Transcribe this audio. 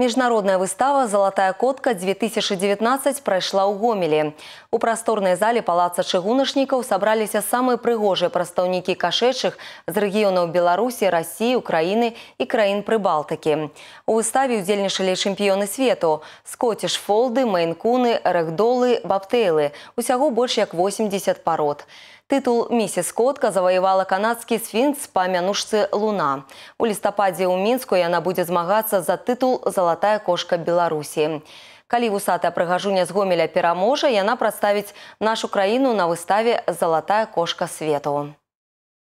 Міжнародная выстава «Золотая котка-2019» прайшла ў Гомелі. У прасторнай залі палаца чыгуначнікаў сабраліся самыя прыгожыя прастаўнікі кашэчых з рэгіёнаў Беларусі, Расіі, Украіны і краін Прыбалтыкі. У выставе ўдзельнічалі чэмпіёны свету – скотіш-фолды, мейн-куны, рэгдолы, бабтэйлы. Усяго больш як 80 парод. Музыка. Тытул місіс Котка заваявала канадскі сфінкс па мянушцы Луна. У лістападзе ў Мінску яна будзе змагацца за тытул «Залатая кошка Беларусі». Калі вусатая прыгажуня з Гомеля пераможа, яна прадставіць нашу краіну на выставе «Залатая кошка свету».